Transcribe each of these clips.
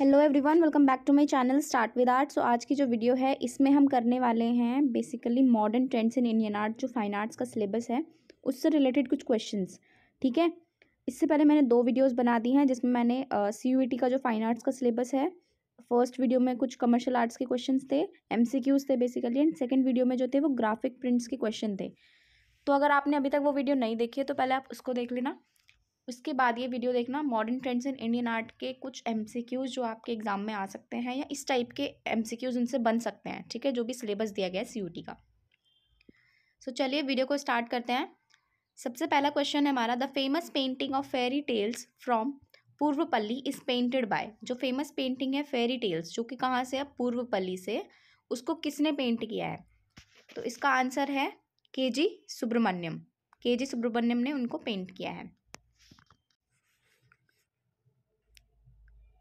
Hello everyone welcome back to my channel start with art so आज की जो video है इसमें हम करने वाले हैं basically modern trends in Indian art जो फाइन आर्ट्स का सिलेबस है उससे रिलेटेड कुछ क्वेश्चंस ठीक है इससे पहले मैंने दो वीडियोस बना दी हैं जिसमें मैंने सी uh, e का जो फाइन आर्ट्स का सिलेबस है फर्स्ट वीडियो में कुछ कमर्शल आर्ट्स के क्वेश्चन थे एम थे बेसिकली एंड सेकेंड वीडियो में जो थे वो ग्राफिक प्रिंट्स के क्वेश्चन थे तो अगर आपने अभी तक वो वीडियो नहीं देखी है तो पहले आप उसको देख लेना उसके बाद ये वीडियो देखना modern trends in Indian art के कुछ एम जो आपके एग्ज़ाम में आ सकते हैं या इस टाइप के एम उनसे बन सकते हैं ठीक है जो भी सिलेबस दिया गया है सी का सो so, चलिए वीडियो को स्टार्ट करते हैं सबसे पहला क्वेश्चन है हमारा the famous painting of fairy tales from Purvapalli is painted by जो फेमस पेंटिंग है फेरी टेल्स जो कि कहाँ से है पूर्वपल्ली से उसको किसने पेंट किया है तो इसका आंसर है के जी सुब्रमण्यम के जी सुब्रमण्यम ने उनको पेंट किया है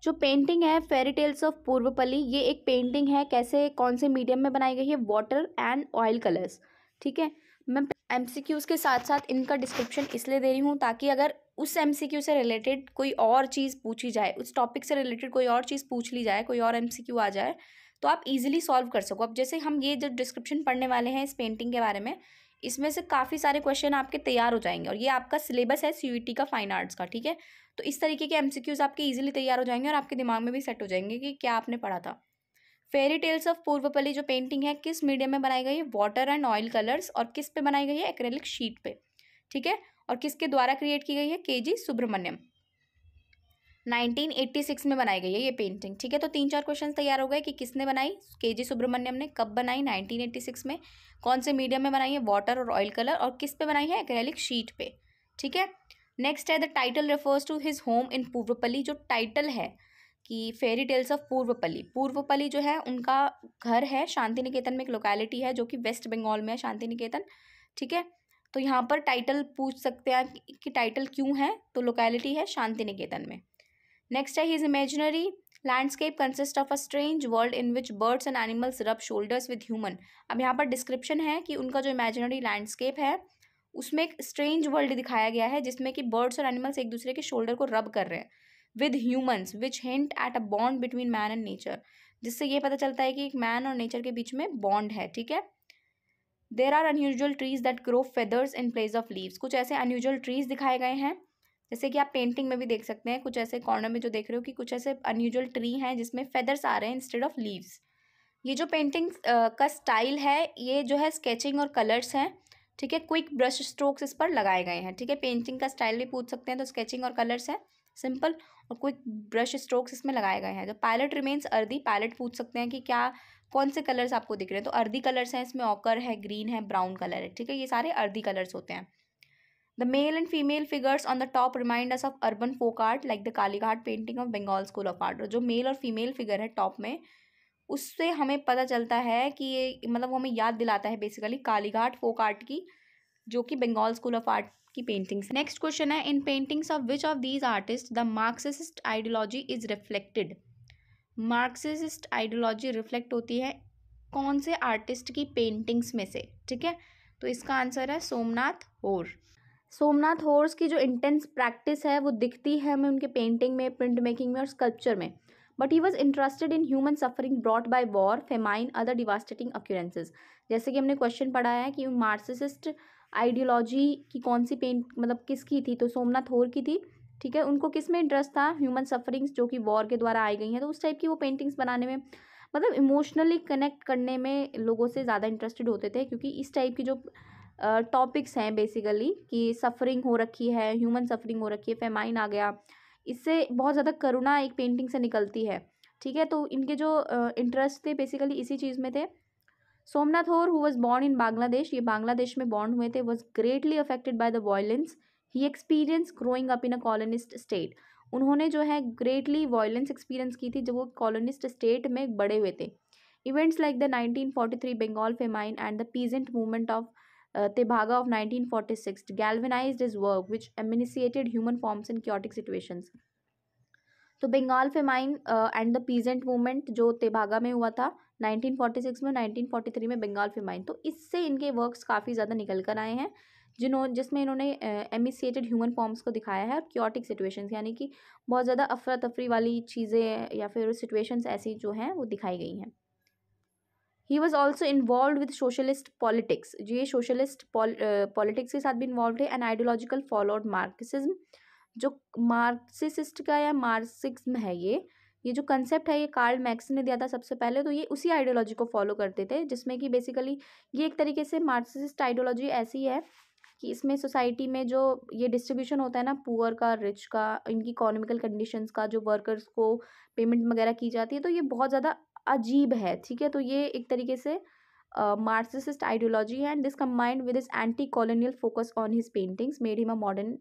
जो पेंटिंग है फेरी टेल्स ऑफ पूर्वपल्ली ये एक पेंटिंग है कैसे कौन से मीडियम में बनाई गई है वाटर एंड ऑयल कलर्स ठीक है मैं एम सी क्यूज़ के साथ साथ इनका डिस्क्रिप्शन इसलिए दे रही हूँ ताकि अगर उस एम सी क्यू से रिलेटेड कोई और चीज़ पूछी जाए उस टॉपिक से रिलेटेड कोई और चीज़ पूछ ली जाए कोई और एम सी क्यू आ जाए तो आप इजीली सॉल्व कर सको अब जैसे हम ये जो डिस्क्रिप्शन पढ़ने वाले हैं इस पेंटिंग के बारे में इसमें से काफ़ी सारे क्वेश्चन आपके तैयार हो जाएंगे और ये आपका सिलेबस है सी e का फाइन आर्ट्स का ठीक है तो इस तरीके के एम आपके ईजिली तैयार हो जाएंगे और आपके दिमाग में भी सेट हो जाएंगे कि क्या आपने पढ़ा था फेरी टेल्स ऑफ पूर्वपल्ली जो पेंटिंग है किस मीडियम में बनाई गई है वाटर एंड ऑयल कलर्स और किस पे बनाई गई है एक्रेलिक शीट पे ठीक है और किसके द्वारा क्रिएट की गई है के जी सुब्रमण्यम 1986 में बनाई गई है ये पेंटिंग ठीक है तो तीन चार क्वेश्चन तैयार हो गए कि किसने बनाई के जी सुब्रमण्यम ने कब बनाई 1986 में कौन से मीडियम में बनाई है वाटर और ऑयल कलर और किस पे बनाई है एक्रेलिक शीट पे ठीक है नेक्स्ट है the title refers to his home in Purvapalli जो टाइटल है कि फेरी टेल्स ऑफ पूर्वपल्ली पूर्वपल्ली जो है उनका घर है शांति निकेतन में एक लोकेलिटी है जो कि वेस्ट बंगाल में है शांति निकेतन ठीक है तो यहाँ पर टाइटल पूछ सकते हैं कि टाइटल क्यों है तो लोकेलिटी है शांति निकेतन में नेक्स्ट है his imaginary landscape consist of a strange world in which birds and animals rub shoulders with human अब यहाँ पर डिस्क्रिप्शन है कि उनका जो इमेजिनरी लैंडस्केप है उसमें एक स्ट्रेंज वर्ल्ड दिखाया गया है जिसमें कि बर्ड्स और एनिमल्स एक दूसरे के शोल्डर को रब कर रहे हैं with humans which hint at a bond between man and nature जिससे ये पता चलता है कि एक मैन और नेचर के बीच में बॉन्ड है ठीक है there are unusual trees that grow feathers in place of leaves कुछ ऐसे अनयूजल ट्रीज दिखाए गए हैं जैसे कि आप पेंटिंग में भी देख सकते हैं कुछ ऐसे कॉर्नर में जो देख रहे हो कि कुछ ऐसे अनयूजल ट्री हैं जिसमें फेदर्स आ रहे हैं इंस्टेड ऑफ लीव्स ये जो पेंटिंग का स्टाइल है ये जो है स्केचिंग और कलर्स हैं ठीक है क्विक ब्रश स्ट्रोक्स इस पर लगाए गए हैं ठीक है पेंटिंग का स्टाइल भी पूछ सकते हैं तो स्केचिंग और कलर्स है सिंपल और क्विक ब्रश स्ट्रोक्स इसमें लगाए गए हैं तो पायलट रिमेन्स अर्दी पायलट पूछ सकते हैं कि क्या कौन से कलर्स आपको दिख रहे हैं तो अर्दी कलर्स हैं इसमें ऑकर है ग्रीन है ब्राउन कलर है ठीक है ये सारे अर्दी कलर्स होते हैं the male and female figures on the top reminders of urban folk art like the Kalighat painting of Bengal school of art जो मेल और फीमेल फिगर है टॉप में उससे हमें पता चलता है कि ये मतलब वो हमें याद दिलाता है बेसिकली कालीघाट फोक आर्ट की जो कि बंगाल स्कूल ऑफ आर्ट की पेंटिंग्स नेक्स्ट क्वेश्चन है in paintings of which of these artist the Marxist ideology is reflected Marxist ideology reflect होती है कौन से आर्टिस्ट की पेंटिंग्स में से ठीक है तो इसका आंसर है सोमनाथ होर सोमनाथ होर्स की जो इंटेंस प्रैक्टिस है वो दिखती है हमें उनके पेंटिंग में प्रिंट मेकिंग में और स्कल्पचर में but he was interested in human suffering brought by war famine other devastating occurrences जैसे कि हमने क्वेश्चन पढ़ा है कि मार्सिसिस्ट आइडियोलॉजी की कौन सी पेंट मतलब किसकी थी तो सोमनाथ होर की थी ठीक है उनको किस में इंटरेस्ट था ह्यूमन सफरिंग्स जो कि वॉर के द्वारा आई गई हैं तो उस टाइप की वो पेंटिंग्स बनाने में मतलब इमोशनली कनेक्ट करने में लोगों से ज़्यादा इंटरेस्टेड होते थे क्योंकि इस टाइप की जो टॉपिक्स हैं बेसिकली कि सफरिंग हो रखी है ह्यूमन सफरिंग हो रखी है फेमाइन आ गया इससे बहुत ज़्यादा करुणा एक पेंटिंग से निकलती है ठीक है तो इनके जो इंटरेस्ट थे बेसिकली इसी चीज़ में थे Somnath Hore who was born in Bangladesh ये बांग्लादेश में बॉर्न हुए थे was greatly affected by the violence he experience growing up in a colonist state उन्होंने जो है ग्रेटली वॉयलेंस एक्सपीरियंस की थी जब वो कॉलोनिस्ट स्टेट में बड़े हुए थे events like the nineteen forty three Bengal famine and the peasant movement of of nineteen forty six galvanise his work which emaciated human forms in chaotic situation तो Bengal famine and the peasant movement जो तिभागा में हुआ था 1946 में 1943 में Bengal famine तो इससे इनके वर्क्स काफ़ी ज़्यादा निकल कर आए हैं जिन्हों जिसमें इन्होंने एमिसिएटेड ह्यूमन फॉर्म्स को दिखाया है और क्योटिक सिचुएशंस यानी कि बहुत ज़्यादा अफरा तफरी वाली चीज़ें या फिर सिचुएशंस ऐसी जो हैं वो दिखाई गई हैं he was also involve with socialist politics जो ये सोशलिस्ट पॉलिटिक्स के साथ भी इन्वॉल्व है एंड आइडियोलॉजिकल फॉलोड मार्क्सिज्म जो मार्क्सिस्ट का या मार्क्सिज्म है ये ये जो कंसेप्ट है ये कार्ल मैक्स ने दिया था सबसे पहले तो ये उसी आइडियोलॉजी को फॉलो करते थे जिसमें कि बेसिकली ये एक तरीके से मार्क्सिस्ट आइडियोलॉजी ऐसी है कि इसमें सोसाइटी में जो ये डिस्ट्रीब्यूशन होता है ना पुअर का रिच का इनकी इकोनॉमिकल कंडीशंस का जो वर्कर्स को पेमेंट वगैरह की जाती है तो ये बहुत ज़्यादा अजीब है ठीक है तो ये एक तरीके से मार्क्सिस्ट आइडियोलॉजी है and this combined with his anti colonial focus on his paintings made him a modern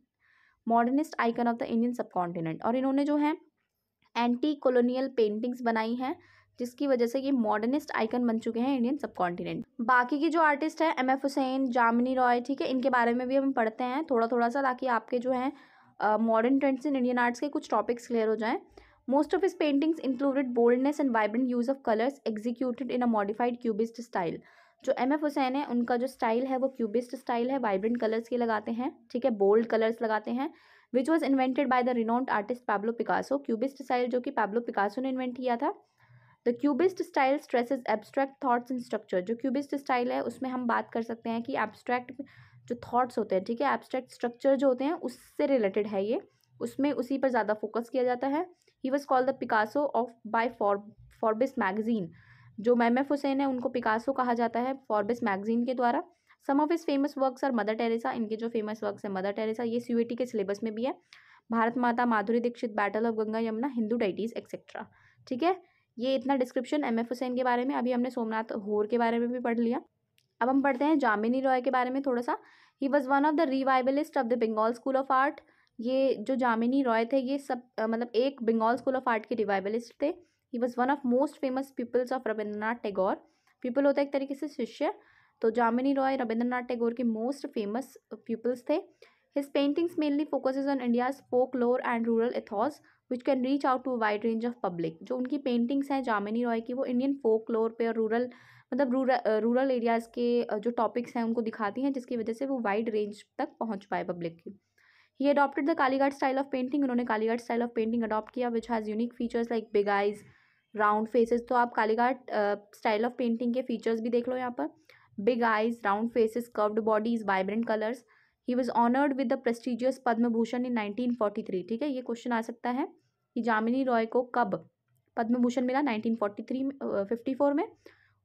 modernist icon of the Indian subcontinent और इन्होंने जो है एंटी कॉलोनियल पेंटिंग्स बनाई हैं जिसकी वजह से ये मॉडर्निस्ट आइकन बन चुके हैं इंडियन सब कॉन्टिनेंट बाकी के जो आर्टिस्ट हैं एम एफ हुसैन जामिनी रॉय ठीक है इनके बारे में भी हम पढ़ते हैं थोड़ा थोड़ा सा ताकि आपके जो हैं modern trends in Indian arts के कुछ टॉपिक्स क्लियर हो जाएं Most of his paintings included boldness and vibrant use of colors executed in a modified cubist style. जो एम एफ हुसैन है उनका जो स्टाइल है वो क्यूबिस्ट स्टाइल है वाइब्रेंट कलर्स के लगाते हैं ठीक है बोल्ड कलर्स लगाते हैं which was invented by the renowned artist Pablo Picasso cubist style जो कि पैब्लो पिकासो ने इन्वेंट किया था the cubist style stresses abstract thoughts and structure जो क्यूबिस्ट स्टाइल है उसमें हम बात कर सकते हैं कि एब्स्ट्रैक्ट जो थाट्स होते हैं ठीक है एब्स्ट्रैक्ट स्ट्रक्चर जो होते हैं उससे रिलेटेड है ये उसमें उसी पर ज़्यादा फोकस किया जाता है he was call the Picasso of by Forbes magazine जो मैम एफ हुसैन है उनको पिकासो कहा जाता है फॉरबिस मैगजीन के द्वारा some of is famous works are Mother Teresa इनके जो फेमस वर्क्स हैं मदर टेरेसा ये सी के सिलेबस में भी है Bharat Mata Madhuri Dixit battle of Ganga Yamuna Hindu deities etcetera ठीक है ये इतना डिस्क्रिप्शन एम एफ हुसैन के बारे में अभी हमने सोमनाथ होर के बारे में भी पढ़ लिया अब हम पढ़ते हैं जामिनी रॉय के बारे में थोड़ा सा he was one of the revivalist of the Bengal school of art ये जो जामिनी रॉय थे ये सब मतलब एक बंगाल स्कूल ऑफ आर्ट के रिवाइवलिस्ट थे he was one of most famous peoples of Rabindranath Tagore people होता है एक तरीके से शिष्य तो जामिनी रॉय रविंद्रनाथ टैगोर के मोस्ट फेमस पीपल्स थे His paintings mainly focus on India's folklore and rural which which can reach out to wide range of public जो उनकी पेंटिंग्स हैं जामिनी रॉय की वो इंडियन फोक लोअर पे और रूरल मतलब रूरल रूरल एरियाज़ के जो टॉपिक्स हैं उनको दिखाती हैं जिसकी वजह से वो वाइड रेंज तक पहुँच पाए पब्लिक की he adopted the Kalighat style of painting उन्होंने Kalighat style of painting adopt किया which has unique features like big eyes round faces तो आप कालीघाट स्टाइल ऑफ पेंटिंग के फीचर्स भी देख लो यहाँ पर big eyes round faces curved bodies vibrant colours he was honoured with the prestigious Padma Bhushan in nineteen forty three ठीक है ये क्वेश्चन आ सकता है कि जामिनी रॉय को कब पद्म भूषण मिला nineteen forty three fifty four में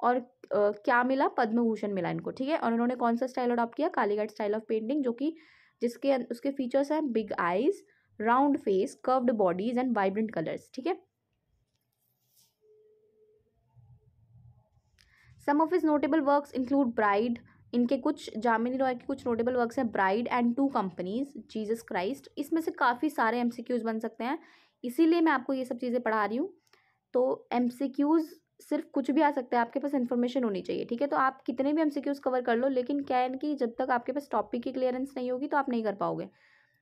और uh, क्या मिला पद्म भूषण मिला इनको ठीक है और उन्होंने कौन सा स्टाइल अडॉप्ट किया कालीघाट स्टाइल ऑफ पेंटिंग जो कि जिसके अं-, उसके फीचर्स हैं big eyes round face curved bodies and vibrant colours ठीक है some of his notable works include bride इनके कुछ जामिनी रॉय के कुछ नोटेबल वर्क्स हैं bride and two companies Jesus Christ इसमें से काफ़ी सारे एम बन सकते हैं इसीलिए मैं आपको ये सब चीज़ें पढ़ा रही हूँ तो एम सिर्फ कुछ भी आ सकता है आपके पास इन्फॉर्मेशन होनी चाहिए ठीक है तो आप कितने भी एमसीक्यूज कवर कर लो लेकिन क्या है कि जब तक आपके पास टॉपिक की क्लियरेंस नहीं होगी तो आप नहीं कर पाओगे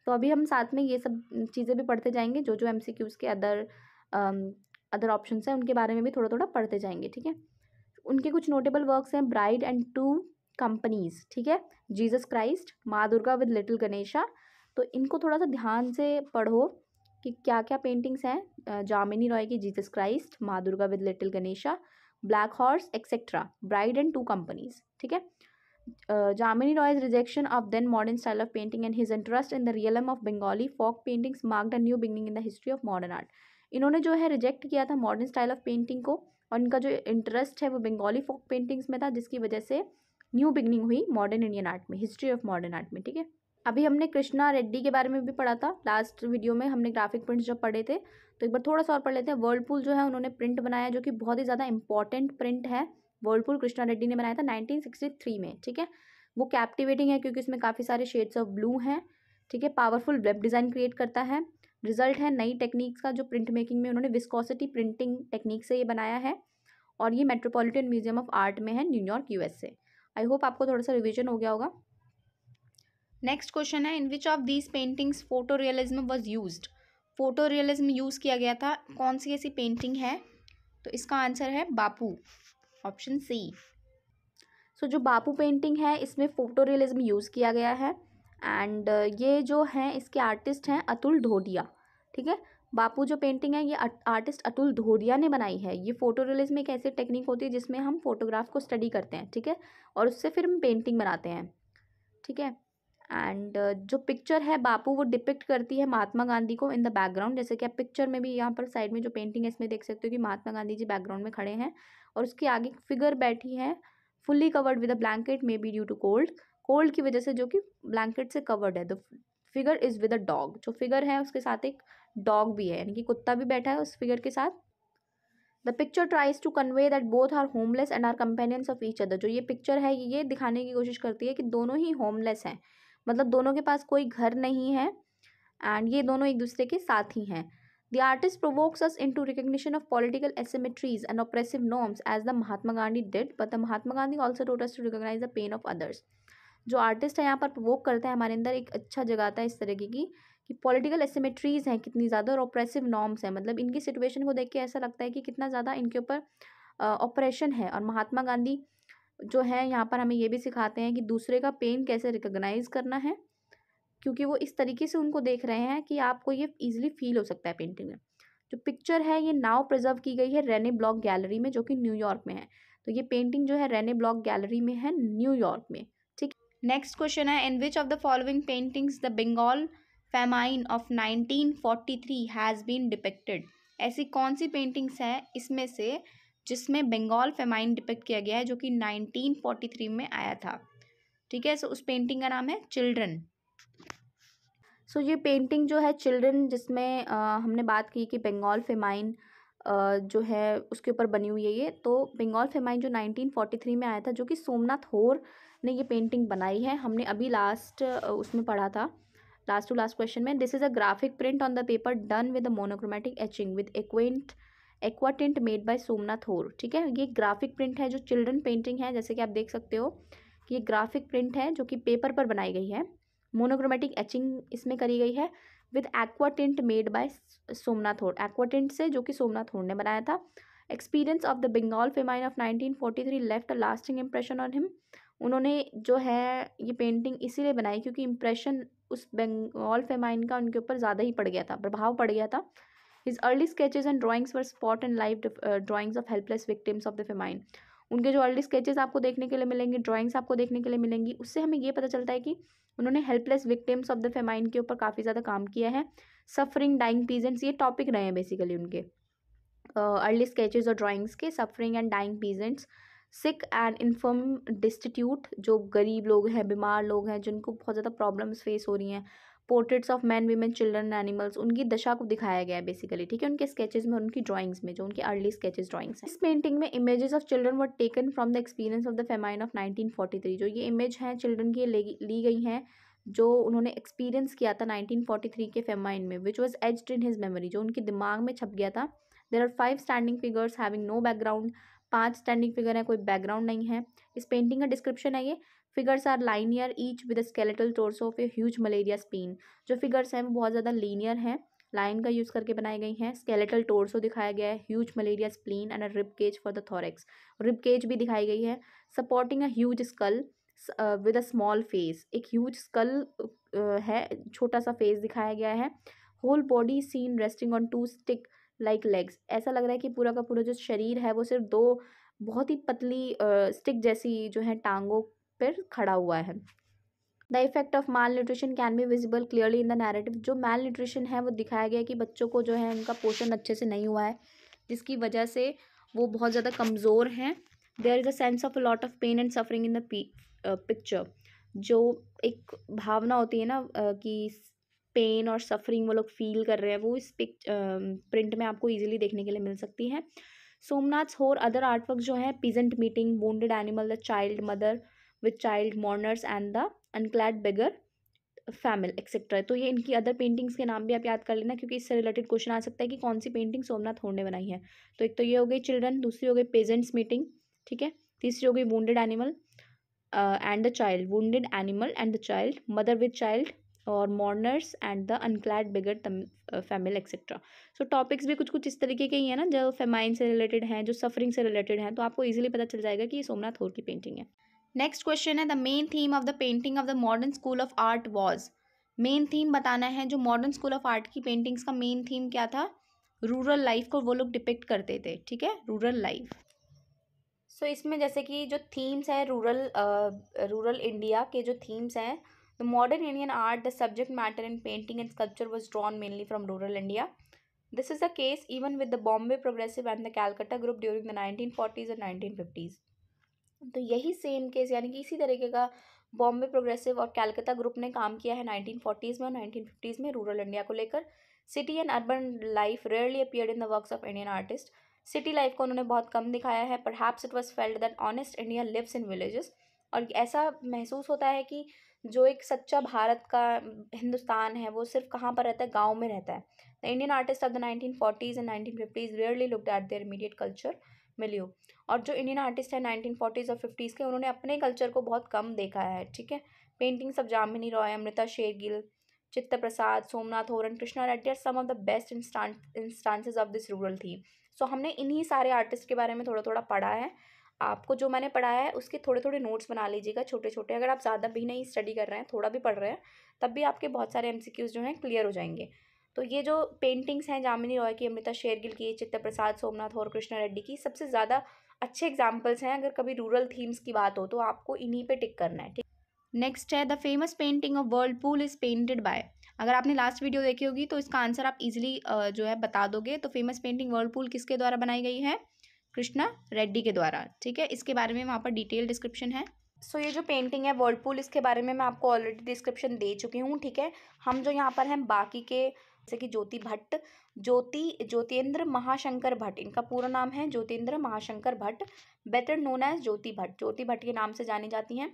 तो अभी हम साथ में ये सब चीज़ें भी पढ़ते जाएंगे जो जो क्यूज़ के अदर अदर ऑप्शन हैं उनके बारे में भी थोड़ा थोड़ा पढ़ते जाएंगे ठीक है उनके कुछ नोटेबल वर्क्स हैं ब्राइड एंड टू कंपनीज ठीक है जीसस क्राइस्ट माँ दुर्गा विद लिटिल गणेशा तो इनको थोड़ा सा ध्यान से पढ़ो कि क्या क्या पेंटिंग्स हैं जामिनी रॉय की जीसस क्राइस्ट माँ Durga with little Ganesha black horse etcetera bride and two companies ठीक है Jamini Roy's rejection of then modern style of painting and his interest in the realm of Bengali folk paintings marked the new beginning in the history of modern art इन्होंने जो है reject किया था modern style of painting को और इनका जो interest है वो बंगाली फोक पेंटिंग्स में था जिसकी वजह से न्यू बिगनिंग हुई मॉडर्न इंडियन आर्ट में हिस्ट्री ऑफ मॉडर्न आर्ट में ठीक है अभी हमने कृष्णा रेड्डी के बारे में भी पढ़ा था लास्ट वीडियो में हमने ग्राफिक प्रिंट्स जब पढ़े थे तो एक बार थोड़ा सा और पढ़ लेते हैं वर्लपूल जो है उन्होंने प्रिंट बनाया जो कि बहुत ही ज़्यादा इंपॉर्टेंट प्रिंट है वर्लपूल कृष्णा रेड्डी ने बनाया था नाइनटीन में ठीक है वो कैप्टिवेटिंग है क्योंकि उसमें काफ़ी सारे शेड्स ऑफ ब्लू हैं ठीक है पावरफुल वेब डिज़ाइन क्रिएट करता है रिजल्ट है नई टेक्निक्स का जो प्रिंट मेकिंग में उन्होंने विस्कोसिटी प्रिंटिंग टेक्निक से ये बनाया है और ये मेट्रोपॉलिटन म्यूजियम ऑफ आर्ट में है न्यूयॉर्क यूएसए आई होप आपको थोड़ा सा रिविजन हो गया होगा नेक्स्ट क्वेश्चन है in which of these paintings photorealism was use photorealism use किया गया था कौन सी ऐसी पेंटिंग है तो इसका आंसर है बापू ऑप्शन सी सो जो बापू पेंटिंग है इसमें फोटो रियलिज्म यूज़ किया गया है एंड uh, ये जो है इसके आर्टिस्ट हैं अतुल ढोडिया ठीक है बापू जो पेंटिंग है ये आर्टिस्ट अतुल ढोडिया ने बनाई है ये फोटो रियलिज्म एक ऐसी टेक्निक होती है जिसमें हम फोटोग्राफ को स्टडी करते हैं ठीक है और उससे फिर हम पेंटिंग बनाते हैं ठीक है एंड uh, जो पिक्चर है बापू वो डिपिक्ट करती है महात्मा गांधी को इन द बैकग्राउंड जैसे कि आप पिक्चर में भी यहाँ पर साइड में जो पेंटिंग है इसमें देख सकते हो कि महात्मा गांधी जी बैकग्राउंड में खड़े हैं और उसके आगे फिगर बैठी है fully covered with a blanket maybe due to cold cold की वजह से जो कि ब्लैंकेट से कवर्ड है the figure is with a dog जो फिगर है उसके साथ एक डॉग भी है यानी कि कुत्ता भी बैठा है उस फिगर के साथ the picture tries to convey that both are homeless and are companions of each other जो ये पिक्चर है ये दिखाने की कोशिश करती है कि दोनों ही होमलेस हैं मतलब दोनों के पास कोई घर नहीं है एंड ये दोनों एक दूसरे के साथ ही हैं the artist provokes us into recognition of political asymmetries and oppressive norms as the Mahatma Gandhi did but the Mahatma Gandhi also taught us to recognise the pain of others जो आर्टिस्ट है यहाँ पर प्रोवोक करता है हमारे अंदर एक अच्छा जगाता है इस तरीके की कि पॉलिटिकल एसेमेट्रीज हैं कितनी ज़्यादा और ऑप्रेसिव नॉर्म्स हैं मतलब इनकी सिटुएशन को देख के ऐसा लगता है कि कितना ज़्यादा इनके ऊपर ऑपरेशन है और महात्मा गांधी जो है यहाँ पर हमें ये भी सिखाते हैं कि दूसरे का पेन कैसे रिकग्नाइज़ करना है क्योंकि वो इस तरीके से उनको देख रहे हैं कि आपको ये ईजिली फील हो सकता है पेंटिंग में जो पिक्चर है ये नाव प्रिजर्व की गई है रेने ब्लॉक गैलरी में जो कि न्यूयॉर्क में है तो ये पेंटिंग जो है रेने ब्लॉक गैलरी में है न्यूयॉर्क में ठीक नेक्स्ट क्वेश्चन है in which of the following paintings the Bengal famine of 1943 has been depicted ऐसी कौन सी पेंटिंग्स हैं इसमें से जिसमें बंगाल फेमाइन डिपेक्ट किया गया है जो कि 1943 में आया था ठीक है सो उस पेंटिंग का नाम है चिल्ड्रन सो ये पेंटिंग जो है चिल्ड्रन जिसमें आ, हमने बात की कि बंगाल फेमाइन जो है उसके ऊपर बनी हुई है ये तो बंगाल फेमाइन जो 1943 में आया था जो कि सोमनाथ होर ने ये पेंटिंग बनाई है हमने अभी लास्ट उसमें पढ़ा था लास्ट टू लास्ट क्वेश्चन में this is a graphic print on the paper done with a monochromatic etching with aquatint aquatint made by Somnath Hore ठीक है ये ग्राफिक प्रिंट है जो चिल्ड्रन पेंटिंग है जैसे कि आप देख सकते हो कि ये ग्राफिक प्रिंट है जो कि पेपर पर बनाई गई है मोनोक्रोमेटिक एचिंग इसमें करी गई है with aquatint made by Somnath Hore aquatint से जो कि सोमनाथ होर ने बनाया था experience of the Bengal famine of nineteen forty three left a lasting impression on him उन्होंने जो है ये पेंटिंग इसीलिए बनाई क्योंकि इम्प्रेशन उस बंगाल फेमाइन का उनके ऊपर ज़्यादा ही पड़ गया था प्रभाव पड़ गया था his early sketches and drawings were spot and life uh, of helpless victims of the famine उनके जो अर्ली स्केचेज आपको देखने के लिए मिलेंगे ड्राइंग्स आपको देखने के लिए मिलेंगी उससे हमें ये पता चलता है कि उन्होंने helpless victims of the famine के ऊपर काफ़ी ज़्यादा काम किया है सफरिंग डाइंग पीजेंट्स ये टॉपिक रहे हैं बेसिकली उनके अर्ली स्केचेज और ड्राॅइंग्स के suffering and dying peasants sick and infirm destitute जो गरीब लोग हैं बीमार लोग हैं जिनको बहुत ज़्यादा प्रॉब्लम्स फेस हो रही हैं portraits of man women children animals उनकी दशा को दिखाया गया है बेसिकली ठीक है उनके स्केचेस में उनकी ड्राइंग्स में जो उनकी अर्ली स्केचेस ड्राइंग्स हैं इस पेंटिंग में images of children were taken from the experience of the famine of 1943 जो ये इमेज हैं चिल्ड्रन की ली गई हैं जो उन्होंने एक्सपीरियंस किया था थ्री के फेमाइन में which was etched in his memory जो उनके दिमाग में छप गया था there are five standing figures having no background पांच स्टैंडिंग फिगर है कोई बैकग्राउंड नहीं है इस पेंटिंग का डिस्क्रिप्शन है ये figures are linear each with skeletal torso of a huge malaria spleen जो फिगर्स हैं वो बहुत ज़्यादा लीनियर हैं लाइन का यूज़ करके बनाई गई हैं स्केलेटल टोर्सो दिखाया गया है huge malaria spleen and rib cage for the thorax rib cage भी दिखाई गई है supporting a huge skull with a small face एक ह्यूज स्कल uh, है छोटा सा फेस दिखाया गया है whole body seen resting on two stick like legs ऐसा लग रहा है कि पूरा का पूरा जो शरीर है वो सिर्फ दो बहुत ही पतली स्टिक जैसी जो है टांगों पर खड़ा हुआ है the effect of malnutrition can be visible clearly in the narrative जो माल न्यूट्रिशन है वो दिखाया गया है कि बच्चों को जो है उनका पोषण अच्छे से नहीं हुआ है जिसकी वजह से वो बहुत ज़्यादा कमज़ोर हैं there is a sense of a lot of pain and suffering in the picture जो एक भावना होती है ना कि पेन और सफरिंग वो लोग फील कर रहे हैं वो इस पिक प्रिंट में आपको ईजिली देखने के लिए मिल सकती है सोमनाथ होर अदर आर्टवर्क जो है peasant meeting wounded animal the child mother with child mourners and the unclad beggar family etcetera तो ये इनकी अदर पेंटिंग्स के नाम भी आप याद कर लेना क्योंकि इससे रिलेटेड क्वेश्चन आ सकता है कि कौन सी पेंटिंग सोमनाथ होर ने बनाई है तो एक तो ये हो गई चिल्ड्रन दूसरी हो गई पेजेंट्स मीटिंग ठीक है तीसरी हो गई wounded animal and the child wounded animal and the child mother with child और mourners and the unclad beggar family etcetera so topics भी कुछ कुछ इस तरीके के ही हैं ना जो फेमाइन से रिलेटेड हैं जो सफरिंग से रिलेटेड हैं तो आपको ईजिली पता चल जाएगा कि ये सोमनाथ होर की पेंटिंग है नेक्स्ट क्वेश्चन है the main theme of the painting of the modern school of art was main theme बताना है जो मॉडर्न स्कूल ऑफ आर्ट की पेंटिंग्स का मेन थीम क्या था रूरल लाइफ को वो लोग डिपेक्ट करते थे ठीक है रूरल लाइफ सो इसमें जैसे कि जो थीम्स हैं रूरल रूरल इंडिया के जो थीम्स हैं the modern Indian art the subject matter in painting and sculpture was drawn mainly from rural India this is the case even with the Bombay progressive and the Calcutta group during the nineteen forties and nineteen fifties तो यही same case यानी कि इसी तरीके का Bombay progressive और Calcutta group ने काम किया है नाइनटीन फोर्टीज़ में और नाइनटीन फिफ्टीज़ में रूरल इंडिया को लेकर city and urban life rarely appear in the work of Indian artist city life को उन्होंने बहुत कम दिखाया है पर perhaps it was felt that honest India lives in villages और ऐसा महसूस होता है कि जो एक सच्चा भारत का हिंदुस्तान है वो सिर्फ कहाँ पर रहता है गाँव में रहता है the Indian artist of the nineteen forties and nineteen fifties rarely looked at their immediate culture milieu और जो इंडियन आर्टिस्ट हैं नाइनटीन फोर्टीज़ और फिफ्टीज़ के उन्होंने अपने कल्चर को बहुत कम देखा है ठीक है पेंटिंग सब जामिनी Roy Amrita Shergil Chitta Prasad Somnath Horen Krishna Reddy are some of the best instance instances of this rural थी सो हमने इन्हीं सारे आर्टिस्ट के बारे में थोड़ा थोड़ा पढ़ा है आपको जो मैंने पढ़ाया है उसके थोड़े थोड़े नोट्स बना लीजिएगा छोटे छोटे अगर आप ज़्यादा भी नहीं स्टडी कर रहे हैं थोड़ा भी पढ़ रहे हैं तब भी आपके बहुत सारे एम जो हैं क्लियर हो जाएंगे तो ये जो पेंटिंग्स हैं जामिनी रॉय की अमृता शेरगिल की चित्र प्रसाद सोमनाथ और कृष्णा रेड्डी की सबसे ज़्यादा अच्छे एग्जाम्पल्स हैं अगर कभी रूरल थीम्स की बात हो तो आपको इन्हीं पे टिक करना है ठीक नेक्स्ट है the famous painting of whirlpool is painted by अगर आपने लास्ट वीडियो देखी होगी तो इसका आंसर आप इजिली जो है बता दोगे तो फेमस पेंटिंग वर्ल्ड किसके द्वारा बनाई गई है कृष्णा रेड्डी के द्वारा ठीक है इसके बारे में वहाँ पर डिटेल डिस्क्रिप्शन है सो so, ये जो पेंटिंग है वर्लपूल इसके बारे में मैं आपको ऑलरेडी डिस्क्रिप्शन दे चुकी हूँ ठीक है हम जो यहाँ पर हैं बाकी के जैसे कि ज्योति भट्ट ज्योति ज्योतिन्द्र महाशंकर भट्ट इनका पूरा नाम है Jyotindra Mahashankar Bhatt better known as Jyoti Bhatt Jyoti Bhatt के नाम से जानी जाती हैं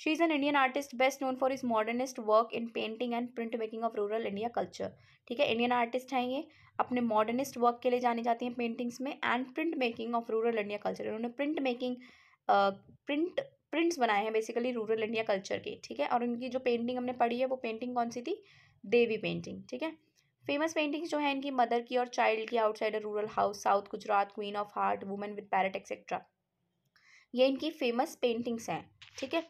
she is an Indian artist best known for is modernist work in painting and print making of rural India culture ठीक है इंडियन आर्टिस्ट हैं ये अपने मॉडर्निस्ट वर्क के लिए जानी जाती हैं पेंटिंग्स में and print making of rural India culture इन्होंने प्रिंट मेकिंग प्रिंट प्रिंट्स बनाए हैं बेसिकली रूरल इंडिया कल्चर के ठीक है और उनकी जो पेंटिंग हमने पढ़ी है वो पेंटिंग कौन सी थी देवी पेंटिंग ठीक है फेमस पेंटिंग्स जो है इनकी मदर की और चाइल्ड की outside rural house south Gujarat queen of heart women with parrot etcetera ये इनकी फेमस पेंटिंग्स हैं ठीक है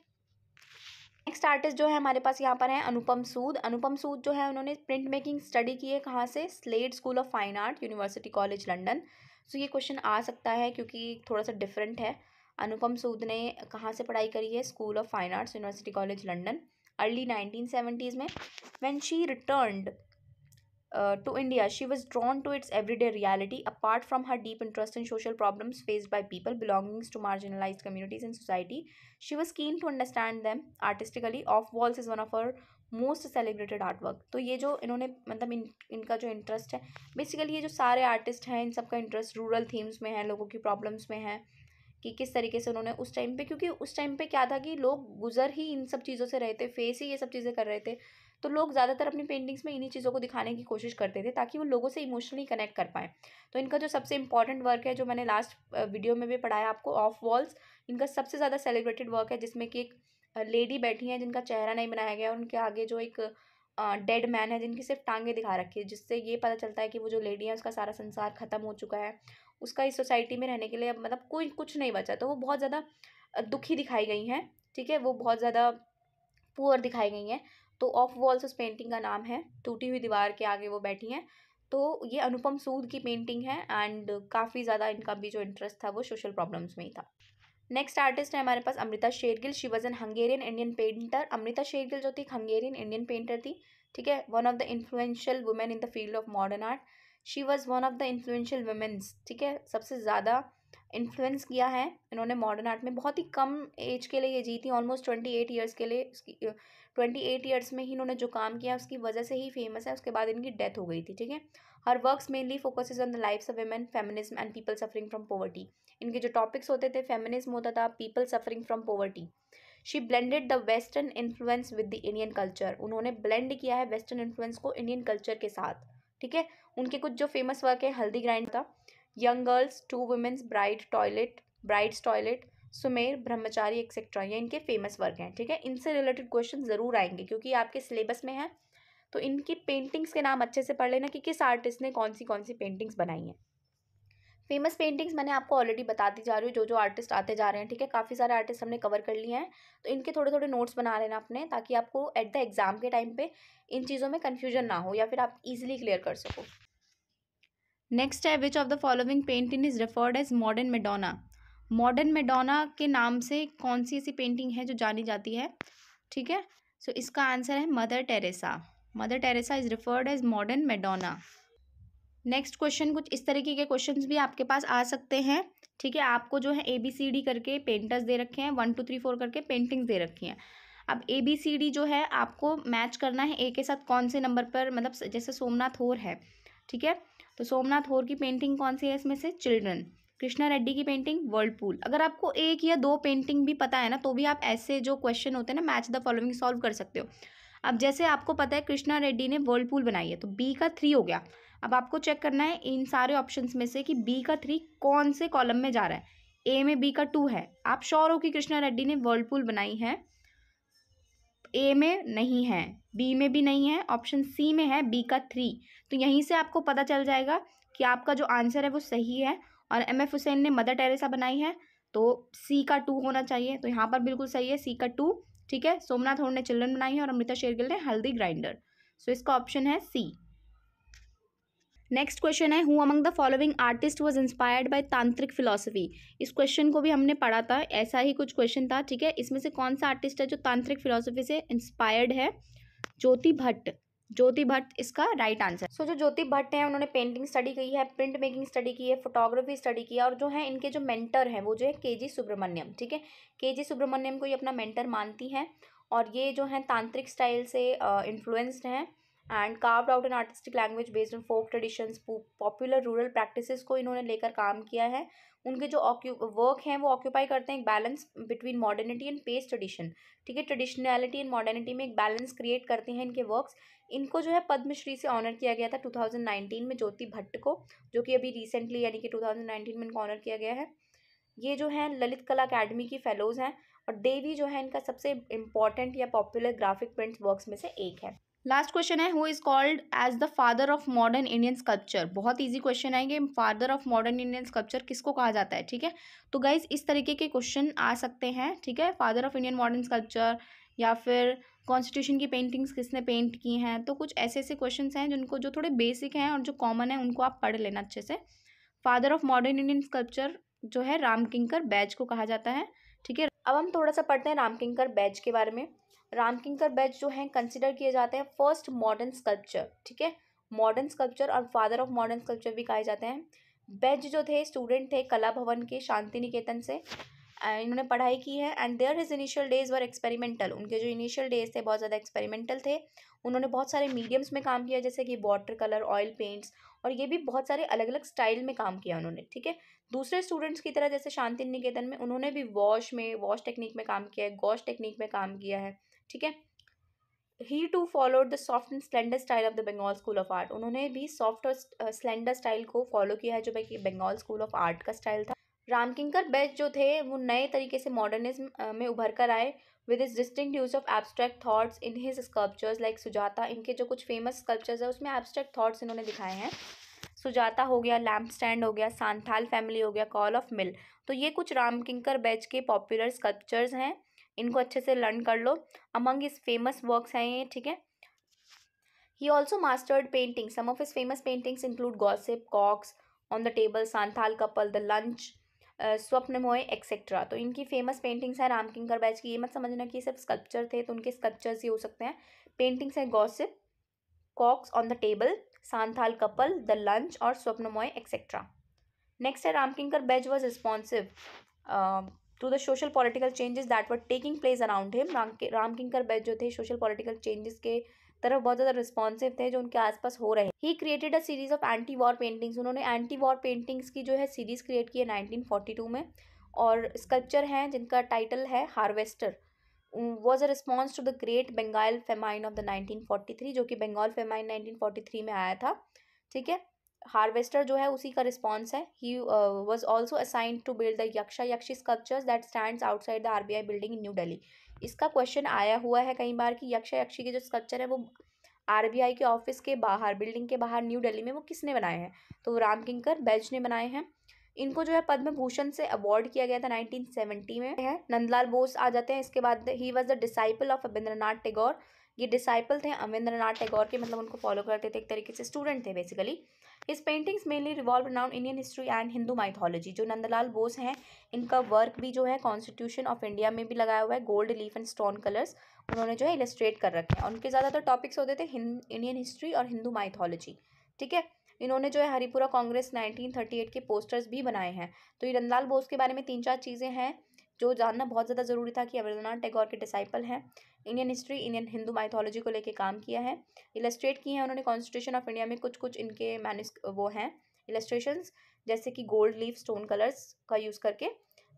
नेक्स्ट आर्टिस्ट जो है हमारे पास यहाँ पर है अनुपम सूद अनुपम सूद जो है उन्होंने प्रिंट मेकिंग स्टडी की है कहाँ से Slade school of fine art university college London so ये क्वेश्चन आ सकता है क्योंकि थोड़ा सा डिफरेंट है अनुपम सूद ने कहाँ से पढ़ाई करी है school of fine arts university college London early nineteen seventies में when she returned uh, to India, she was drawn to its everyday reality apart from her deep interest in social problems faced by people belonging to marginalized communities in society. She was keen to understand them artistically. Off Walls is one of her most celebrated artwork तो ये जो इन्होंने मतलब इन इनका जो interest है basically ये जो सारे आर्टिस्ट हैं इन सब का इंटरेस्ट रूरल थीम्स में है लोगों की प्रॉब्लम्स में है कि किस तरीके से उन्होंने उस टाइम पे क्योंकि उस टाइम पे क्या था कि लोग गुजर ही इन सब चीज़ों से रहे थे फेस ही ये सब चीज़ें कर रहे थे तो लोग ज़्यादातर अपनी पेंटिंग्स में इन्हीं चीज़ों को दिखाने की कोशिश करते थे ताकि वो लोगों से इमोशनली कनेक्ट कर पाएँ तो इनका जो सबसे इंपॉर्टेंट वर्क है जो मैंने लास्ट वीडियो में भी पढ़ाया आपको ऑफ वॉल्स इनका सबसे ज़्यादा सेलिब्रेटेड वर्क है जिसमें कि एक लेडी बैठी है जिनका चेहरा नहीं बनाया गया और उनके आगे जो एक डेड मैन है जिनकी सिर्फ टांगे दिखा रखी है जिससे ये पता चलता है कि वो जो लेडी है उसका सारा संसार ख़त्म हो चुका है उसका इस सोसाइटी में रहने के लिए मतलब कोई कुछ नहीं बचा तो वो बहुत ज़्यादा दुखी दिखाई गई हैं ठीक है वो बहुत ज़्यादा पुअर दिखाई गई हैं तो ऑफ वॉल्स उस पेंटिंग का नाम है टूटी हुई दीवार के आगे वो बैठी हैं तो ये अनुपम सूद की पेंटिंग है एंड काफ़ी ज़्यादा इनका भी जो इंटरेस्ट था वो सोशल प्रॉब्लम्स में ही था नेक्स्ट आर्टिस्ट है हमारे पास Amrita Shergil she was an Hungarian Indian painter Amrita Shergil जो थी हंगेरियन इंडियन पेंटर थी ठीक है one of the influential women in the field of modern art she was one of the influential womens ठीक है सबसे ज़्यादा इन्फ्लुएंस किया है इन्होंने मॉडर्न आर्ट में बहुत ही कम एज के लिए ये जीती ऑलमोस्ट ट्वेंटी एट ईयर्स के लिए ट्वेंटी एट ईयर्स में ही इन्होंने जो काम किया उसकी वजह से ही फेमस है उसके बाद इनकी डेथ हो गई थी ठीक है her works mainly focus on the life of women feminism and people suffering from poverty इनके जो टॉपिक्स होते थे फेमिनिज्म होता था people suffering from poverty she blended the western influence with the Indian culture उन्होंने ब्लेंड किया है western influence को इंडियन कल्चर के साथ ठीक है उनके कुछ जो फेमस वर्क है हल्दी ग्राइंड था young girls to womens bride toilet brides toilet Sumair Brahmachari etcetera ये इनके फेमस वर्क हैं ठीक है इनसे रिलेटेड क्वेश्चन ज़रूर आएंगे क्योंकि आपके सिलेबस में है तो इनकी पेंटिंग्स के नाम अच्छे से पढ़ लेना कि किस आर्टिस्ट ने कौन सी कौन सी पेंटिंग्स बनाई हैं फेमस पेंटिंग्स मैंने आपको ऑलरेडी बताती जा रही हूँ जो जो आर्टिस्ट आते जा रहे हैं ठीक है काफ़ी सारे आर्टिस्ट हमने कवर कर लिए हैं तो इनके थोड़े थोड़े नोट्स बना लेना अपने ताकि आपको एट द एग्ज़ाम के टाइम पे इन चीज़ों में कन्फ्यूजन ना हो या फिर आप इजीली क्लियर कर सको नेक्स्ट है which of the following painting is referred as modern Madonna modern Madonna के नाम से कौन सी ऐसी पेंटिंग है जो जानी जाती है ठीक है सो so, इसका आंसर है mother Teresa mother Teresa is referred as modern Madonna next question कुछ इस तरीके के क्वेश्चन भी आपके पास आ सकते हैं ठीक है आपको जो है ए बी सी डी करके पेंटर्स दे रखे हैं वन टू थ्री फोर करके पेंटिंग्स दे रखी हैं अब ए बी सी डी जो है आपको मैच करना है ए के साथ कौन से नंबर पर मतलब जैसे सोमनाथ होर है ठीक है तो सोमनाथ होर की पेंटिंग कौन सी है इसमें से चिल्ड्रन कृष्णा रेड्डी की पेंटिंग वर्ल्डपूल अगर आपको एक या दो पेंटिंग भी पता है ना तो भी आप ऐसे जो क्वेश्चन होते हैं ना मैच द फॉलोइंग सॉल्व कर सकते हो अब जैसे आपको पता है कृष्णा रेड्डी ने वर्ल्डपूल बनाई है तो बी का थ्री हो गया अब आपको चेक करना है इन सारे ऑप्शन में से कि बी का थ्री कौन से कॉलम में जा रहा है ए में बी का टू है आप श्योर हो कि कृष्णा रेड्डी ने वर्ल्डपूल बनाई है ए में नहीं है बी में भी नहीं है ऑप्शन सी में है बी का थ्री तो यहीं से आपको पता चल जाएगा कि आपका जो आंसर है वो सही है और एम एफ हुसैन ने मदर टेरेसा बनाई है तो सी का टू होना चाहिए तो यहाँ पर बिल्कुल सही है सी का टू ठीक है सोमनाथ होड़ ने चिल्ड्रन बनाई है और अमृता शेरगिल ने हल्दी ग्राइंडर सो so, इसका ऑप्शन है सी नेक्स्ट क्वेश्चन है who among the following artist was inspired by tantric philosophy इस क्वेश्चन को भी हमने पढ़ा था ऐसा ही कुछ क्वेश्चन था ठीक है इसमें से कौन सा आर्टिस्ट है जो तांत्रिक फिलोसफी से इंस्पायर्ड है ज्योति भट्ट ज्योति भट्ट इसका राइट आंसर सो जो ज्योति भट्ट हैं उन्होंने पेंटिंग स्टडी की है प्रिंट मेकिंग स्टडी की है फोटोग्राफी स्टडी की है और जो है इनके जो मेंटर हैं वो जो है के जी सुब्रमण्यम ठीक है के जी सुब्रमण्यम को ये अपना मेंटर मानती हैं और ये जो है तांत्रिक स्टाइल से इन्फ्लुएंस्ड हैं and carve out an artistic language based on folk traditions popular rural practices को इन्होंने लेकर काम किया है उनके जो वर्क हैं वो ऑक्यूपाई करते हैं एक balance between modernity and past tradition ठीक है ट्रेडिशनैलिटी एंड मॉडर्निटी में एक बैलेंस क्रिएट करते हैं इनके वर्क्स इनको जो है पद्मश्री से ऑनर किया गया था 2019 में ज्योति भट्ट को जो कि अभी रिसेंटली यानी कि 2019 में इनको ऑनर किया गया है ये जो है ललित कला अकेडमी की फेलोज़ हैं और देवी जो है इनका सबसे इंपॉर्टेंट या पॉपुलर ग्राफिक प्रिंट्स वर्क्स में से एक है लास्ट क्वेश्चन है who is called as the father of modern Indian sculpture बहुत इजी क्वेश्चन है कि father of modern Indian sculpture किसको कहा जाता है ठीक है तो गाइज इस तरीके के क्वेश्चन आ सकते हैं ठीक है father of Indian modern sculpture या फिर कॉन्स्टिट्यूशन की पेंटिंग्स किसने पेंट की हैं तो कुछ ऐसे ऐसे क्वेश्चन हैं जिनको जो थोड़े बेसिक हैं और जो कॉमन है उनको आप पढ़ लेना अच्छे से father of modern Indian sculpture जो है रामकिंकर बैज को कहा जाता है ठीक है अब हम थोड़ा सा पढ़ते हैं रामकिंकर बैज के बारे में रामकिंकर बैच जो हैं कंसिडर किए जाते हैं फर्स्ट मॉडर्न स्कल्पचर ठीक है मॉडर्न स्कल्पचर और फादर ऑफ मॉडर्न स्कल्पचर भी कहे जाते हैं बैच जो थे स्टूडेंट थे कला भवन के शांति निकेतन से इन्होंने पढ़ाई की है and there his initial days were experimental उनके जो इनिशियल डेज थे बहुत ज़्यादा एक्सपेरिमेंटल थे उन्होंने बहुत सारे मीडियम्स में काम किया जैसे कि वाटर कलर ऑयल पेंट्स और ये भी बहुत सारे अलग अलग स्टाइल में काम किया उन्होंने ठीक है दूसरे स्टूडेंट्स की तरह जैसे शांति निकेतन में उन्होंने भी वॉश में वॉश टेक्निक में काम किया है गॉश टेक्निक में काम किया है ठीक है he to follow the soft and slender style of the Bengal school of art उन्होंने भी सॉफ्ट और स्लेंडर स्टाइल को फॉलो किया है जो भाई बंगाल स्कूल ऑफ आर्ट का स्टाइल था रामकिंकर बैच जो थे वो नए तरीके से मॉडर्निज्म में उभर कर आए with is distinct use of abstract thoughts in his sculptures like Sujata इनके जो कुछ फेमस स्कल्पचर्स है उसमें एब्स्ट्रैक्ट थाट्स इन्होंने दिखाए हैं सुजाता हो गया लैम्प स्टैंड हो गया सांथाल फैमिली हो गया कॉल ऑफ मिल तो ये कुछ रामकिंकर बैच के पॉपुलर स्कल्पचर्स हैं इनको अच्छे से लर्न कर लो अमंग हिज फेमस वर्क्स हैं ये ठीक है he also mastered painting some of is famous paintings include gossip cocks on the table Santhal couple the lunch Swapnamoy etcetera तो इनकी फेमस पेंटिंग्स हैं राम किंकर बैच की ये मत समझना कि ये सिर्फ स्कल्पचर थे तो उनके स्कल्पचर्स ही हो सकते हैं पेंटिंग्स हैं gossip cocks on the table Santhal couple the lunch और स्वप्न मोए एक्सेट्रा नेक्स्ट है Ramkinkar Baij was responsive to the social political changes that were taking place around him Ram Ram Kinkar Baij जो थे सोशल पॉलिटिकल चेंजेस के तरफ बहुत ज़्यादा रिस्पॉन्सिव थे जो उनके आसपास हो रहे हैं he created a series of anti war paintings उन्होंने एंटी वॉर पेंटिंग्स की जो है सीरीज़ क्रिएट की है नाइनटीन में और स्कल्पचर हैं जिनका टाइटल है harvester was a response to the great Bengal famine of the nineteen forty three जो कि Bengal famine nineteen forty three में आया था ठीक है हार्वेस्टर जो है उसी का रिस्पॉन्स है was also assigned to build the Yaksha Yakshi sculptures that stand outside the R B I building in New Delhi इसका क्वेश्चन आया हुआ है कई बार कि यक्षा यक्षी के जो स्कल्पचर है वो आर बी आई के ऑफिस के बाहर बिल्डिंग के बाहर न्यू डेली में वो किसने बनाए हैं तो राम किंकर बैज ने बनाए हैं इनको जो है पद्म भूषण से अवार्ड किया गया था नाइनटीन सेवेंटी में है नंदलाल बोस आ जाते हैं इसके बाद he was the disciple of Abanindranath Tagore ये डिसाइपल थे अविंद्रनाथ टैगोर के मतलब उनको फॉलो करते थे एक तरीके से स्टूडेंट थे basically his paintings mainly revolve around Indian history and Hindu mythology जो नंदलाल बोस हैं इनका वर्क भी जो है कॉन्स्टिट्यूशन ऑफ इंडिया में भी लगाया हुआ है gold leaf and stone colours उन्होंने जो है इलस्ट्रेट कर रखे हैं उनके ज़्यादातर टॉपिक्स होते थे इंडियन हिस्ट्री और हिंदू माइथोलॉजी ठीक है इन्होंने जो है हरिपुरा कांग्रेस नाइनटीन के पोस्टर्स भी बनाए हैं तो ये नंदलाल बोस के बारे में तीन चार चीज़ें हैं जो जानना बहुत ज़्यादा ज़रूरी था कि रविंद्रनाथ टैगोर के डिसाइपल हैं Indian history Indian Hindu mythology को लेकर काम किया है इलस्ट्रेट किए हैं उन्होंने कॉन्स्टिट्यूशन ऑफ इंडिया में कुछ कुछ इनके मैनिस वो हैं इलेस्ट्रेशन जैसे कि गोल्ड लीफ स्टोन कलर्स का यूज़ करके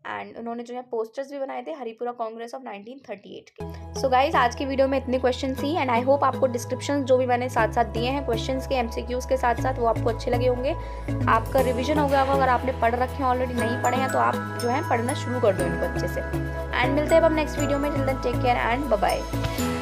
एंड उन्होंने जो है पोस्टर्स भी बनाए थे हरिपुरा कांग्रेस ऑफ 1938 के सो so गाइज आज की वीडियो में इतने क्वेश्चन थी एंड आई होप आपको डिस्क्रिप्शन जो भी मैंने साथ साथ दिए हैं क्वेश्चन के एम के साथ साथ वो आपको अच्छे लगे होंगे आपका रिविजन हो गया होगा अगर आपने पढ़ रखे हैं ऑलरेडी नहीं पढ़े हैं तो आप जो है पढ़ना शुरू कर दो इनको अच्छे से एंड मिलते हैं अब नेक्स्ट वीडियो में till then take care and bye